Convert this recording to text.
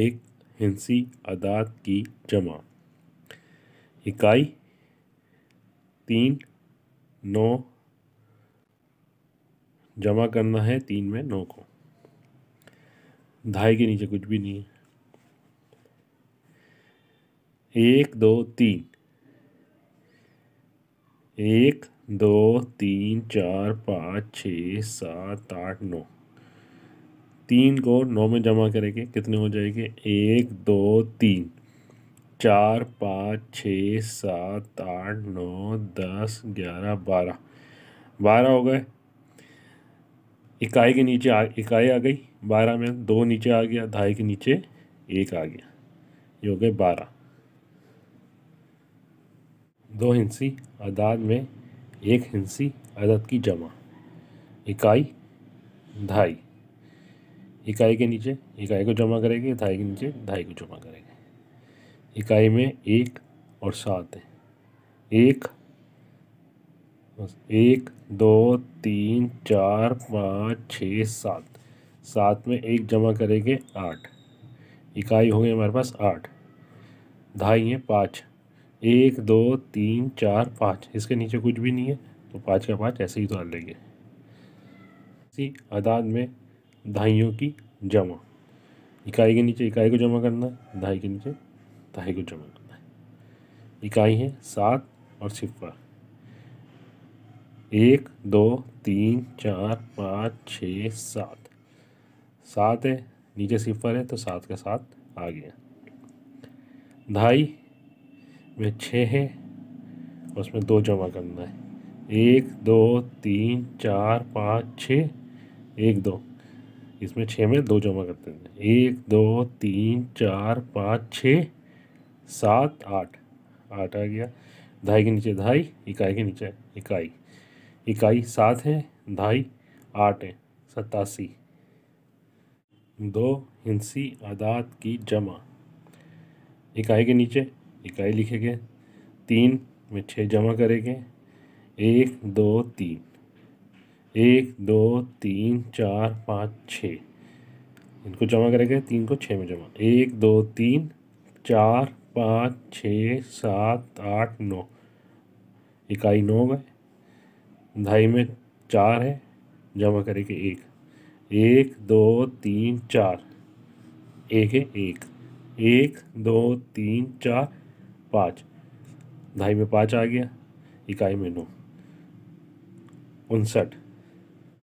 एक हिंसी अदात की जमा इकाई तीन नौ जमा करना है तीन में नौ को ढाई के नीचे कुछ भी नहीं है एक दो तीन एक दो तीन चार पाँच छ सात आठ नौ तीन को नौ में जमा करेंगे कितने हो जाएंगे एक दो तीन चार पाँच छः सात आठ नौ दस ग्यारह बारह बारह हो गए इकाई के नीचे आ इकाई आ गई बारह में दो नीचे आ गया ढाई के नीचे एक आ गया ये हो गए बारह दो हिंसी आदाद में एक हिंसी आदत की जमा इकाई ढाई इकाई के नीचे इकाई को जमा करेंगे ढाई के नीचे धाई को जमा करेंगे इकाई में एक और सात है एक एक दो तीन चार पाँच छ सात सात में एक जमा करेंगे आठ इकाई हो गई हमारे पास आठ ढाई है पाँच एक दो तीन चार पाँच इसके नीचे कुछ भी नहीं है तो पाँच का पाँच ऐसे ही तो लेंगे इसी अदाद में दहाइयों की जमा इकाई के नीचे इकाई को जमा करना है दहाई के नीचे दहाई को जमा करना है इकाई है सात और सिफर एक दो तीन चार पाँच छ सात सात है नीचे सिफर है तो सात का सात आ गया दहाई में छः है उसमें दो जमा करना है एक दो तीन चार पाँच छ एक दो इसमें छः में दो जमा करते हैं एक दो तीन चार पाँच छ सात आठ आठ आ गया ढाई के नीचे ढाई इकाई के नीचे इकाई इकाई सात है ढाई आठ है सतासी दो हिंसी आदात की जमा इकाई के नीचे इकाई लिखेंगे तीन में छः जमा करेंगे एक दो तीन एक दो तीन चार पाँच छ इनको जमा करेंगे तीन को छः में जमा एक दो तीन चार पाँच छ सात आठ नौ इकाई नौ गए ढाई में चार है जमा करेंगे एक एक दो तीन चार एक है एक एक दो तीन चार पाँच ढाई में पाँच आ गया इकाई में नौ उनसठ